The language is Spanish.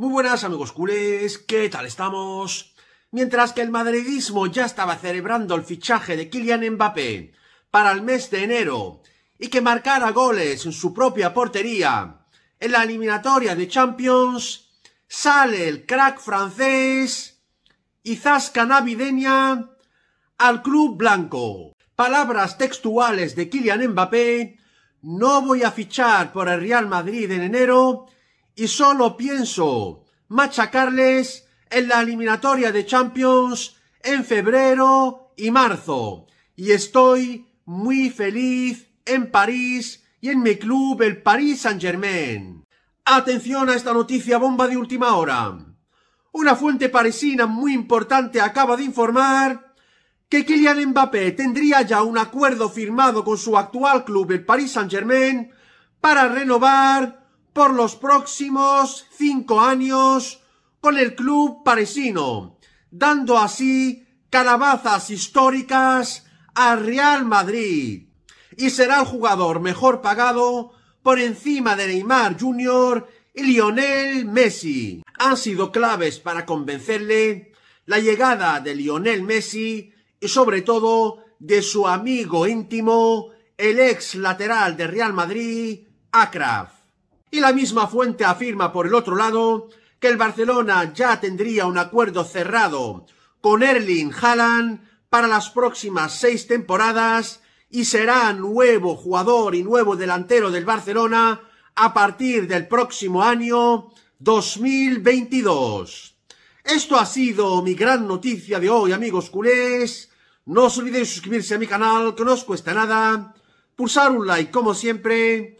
Muy buenas amigos culés, ¿qué tal estamos? Mientras que el madridismo ya estaba celebrando el fichaje de Kylian Mbappé para el mes de enero y que marcara goles en su propia portería en la eliminatoria de Champions, sale el crack francés y zasca navideña al club blanco. Palabras textuales de Kylian Mbappé, no voy a fichar por el Real Madrid en enero y solo pienso machacarles en la eliminatoria de Champions en febrero y marzo. Y estoy muy feliz en París y en mi club el Paris Saint Germain. Atención a esta noticia bomba de última hora. Una fuente parisina muy importante acaba de informar que Kylian Mbappé tendría ya un acuerdo firmado con su actual club el Paris Saint Germain para renovar por los próximos cinco años con el club parisino, dando así calabazas históricas al Real Madrid y será el jugador mejor pagado por encima de Neymar Jr. y Lionel Messi. Han sido claves para convencerle la llegada de Lionel Messi y sobre todo de su amigo íntimo, el ex lateral de Real Madrid, Akraf. Y la misma fuente afirma, por el otro lado, que el Barcelona ya tendría un acuerdo cerrado con Erling Haaland para las próximas seis temporadas y será nuevo jugador y nuevo delantero del Barcelona a partir del próximo año 2022. Esto ha sido mi gran noticia de hoy, amigos culés. No os olvidéis suscribirse a mi canal, que no os cuesta nada. Pulsar un like, como siempre